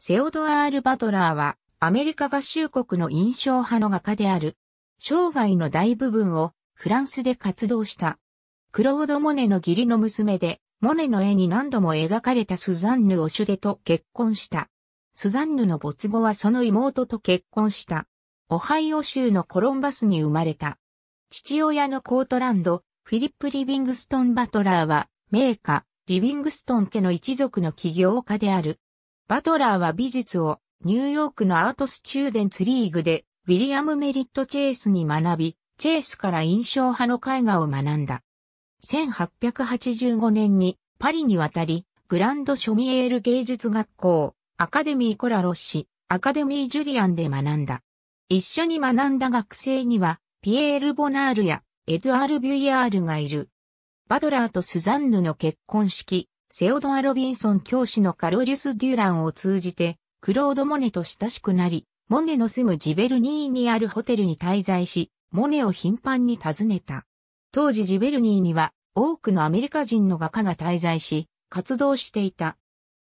セオドアール・バトラーは、アメリカ合衆国の印象派の画家である。生涯の大部分をフランスで活動した。クロード・モネの義理の娘で、モネの絵に何度も描かれたスザンヌ・オシュデと結婚した。スザンヌの没後はその妹と結婚した。オハイオ州のコロンバスに生まれた。父親のコートランド、フィリップ・リビングストン・バトラーは、名家、リビングストン家の一族の起業家である。バトラーは美術をニューヨークのアートスチューデンツリーグでウィリアム・メリット・チェイスに学び、チェイスから印象派の絵画を学んだ。1885年にパリに渡り、グランド・ショミエール芸術学校、アカデミー・コラロッシ、アカデミー・ジュリアンで学んだ。一緒に学んだ学生には、ピエール・ボナールやエドゥアール・ビュイヤールがいる。バドラーとスザンヌの結婚式、セオドア・ロビンソン教師のカロリュス・デュランを通じて、クロード・モネと親しくなり、モネの住むジベルニーにあるホテルに滞在し、モネを頻繁に訪ねた。当時ジベルニーには多くのアメリカ人の画家が滞在し、活動していた。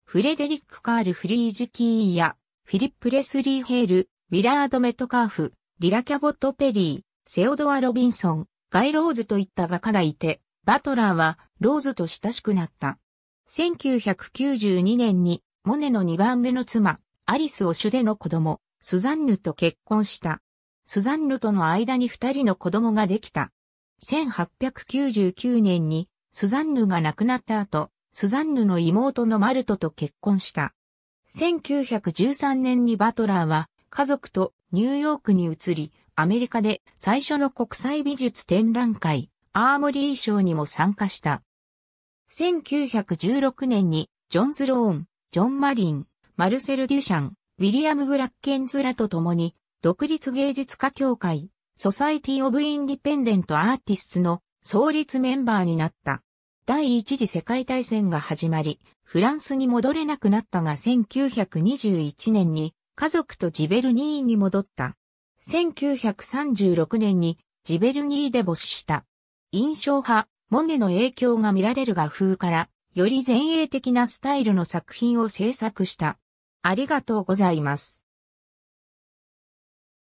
フレデリック・カール・フリージキーや、フィリップ・レスリー・ヘール、ウィラード・メトカーフ、リラ・キャボット・ペリー、セオドア・ロビンソン、ガイ・ローズといった画家がいて、バトラーはローズと親しくなった。1992年にモネの2番目の妻、アリス・オシュでの子供、スザンヌと結婚した。スザンヌとの間に2人の子供ができた。1899年にスザンヌが亡くなった後、スザンヌの妹のマルトと結婚した。1913年にバトラーは家族とニューヨークに移り、アメリカで最初の国際美術展覧会、アーモリー賞にも参加した。1916年に、ジョン・スローン、ジョン・マリン、マルセル・デュシャン、ウィリアム・グラッケンズらと共に、独立芸術家協会、ソサイティ・オブ・インディペンデント・アーティスツの創立メンバーになった。第一次世界大戦が始まり、フランスに戻れなくなったが1921年に家族とジベルニーに戻った。1936年にジベルニーで没した。印象派、モネの影響が見られる画風から、より前衛的なスタイルの作品を制作した。ありがとうございます。